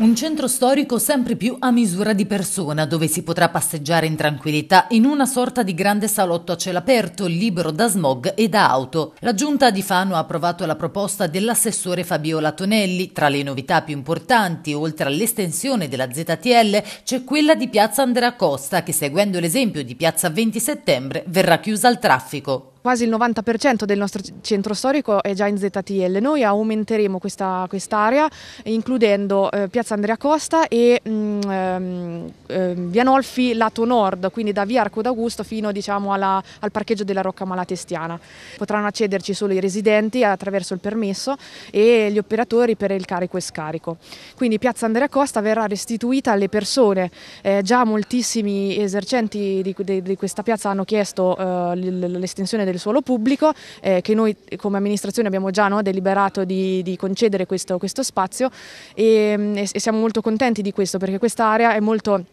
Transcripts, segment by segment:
Un centro storico sempre più a misura di persona, dove si potrà passeggiare in tranquillità in una sorta di grande salotto a cielo aperto, libero da smog e da auto. La giunta di Fano ha approvato la proposta dell'assessore Fabiola Tonelli. Tra le novità più importanti, oltre all'estensione della ZTL, c'è quella di Piazza Andrea Costa, che seguendo l'esempio di Piazza 20 settembre verrà chiusa al traffico quasi il 90% del nostro centro storico è già in ZTL. Noi aumenteremo questa quest'area includendo eh, Piazza Andrea Costa e mh, mm, ehm, eh, Vianolfi lato nord, quindi da via Arco d'Augusto fino diciamo, alla, al parcheggio della Rocca Malatestiana. Potranno accederci solo i residenti attraverso il permesso e gli operatori per il carico e scarico. Quindi Piazza Andrea Costa verrà restituita alle persone, eh, già moltissimi esercenti di, di, di, questa piazza hanno chiesto eh, l'estensione del del suolo pubblico, eh, che noi come amministrazione abbiamo già no, deliberato di, di concedere questo, questo spazio e, mm, e siamo molto contenti di questo perché questa area è molto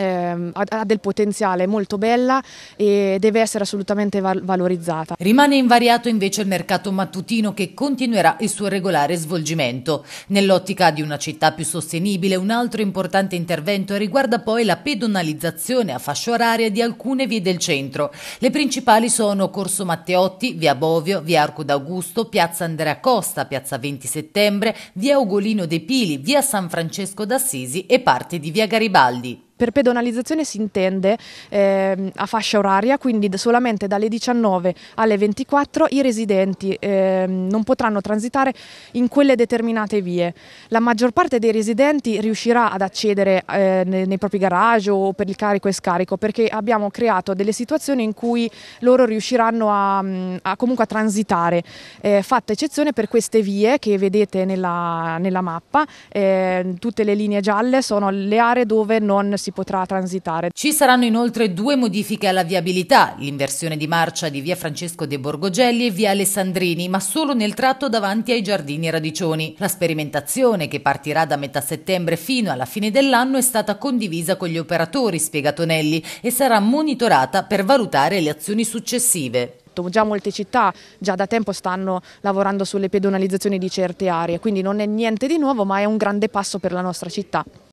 eh, ha del potenziale, è molto bella e deve essere assolutamente val valorizzata. Rimane invariato invece il mercato mattutino che continuerà il suo regolare svolgimento. Nell'ottica di una città più sostenibile, un altro importante intervento riguarda poi la pedonalizzazione a fascia oraria di alcune vie del centro. Le principali sono Corso Matteotti, Via Bovio, Via Arco d'Augusto, Piazza Andrea Costa, Piazza 20 Settembre, Via Ugolino De Pili, Via San Francesco d'Assisi e parte di Via Garibaldi. Per pedonalizzazione si intende eh, a fascia oraria, quindi solamente dalle 19 alle 24 i residenti eh, non potranno transitare in quelle determinate vie. La maggior parte dei residenti riuscirà ad accedere eh, nei, nei propri garage o per il carico e scarico perché abbiamo creato delle situazioni in cui loro riusciranno a, a comunque a transitare, eh, fatta eccezione per queste vie che vedete nella, nella mappa, ehm, tutte le linee gialle sono le aree dove non si si potrà transitare. Ci saranno inoltre due modifiche alla viabilità, l'inversione di marcia di via Francesco De Borgogelli e via Alessandrini, ma solo nel tratto davanti ai giardini radicioni. La sperimentazione, che partirà da metà settembre fino alla fine dell'anno, è stata condivisa con gli operatori, spiega Tonelli, e sarà monitorata per valutare le azioni successive. Diciamo, già molte città già da tempo stanno lavorando sulle pedonalizzazioni di certe aree, quindi non è niente di nuovo ma è un grande passo per la nostra città.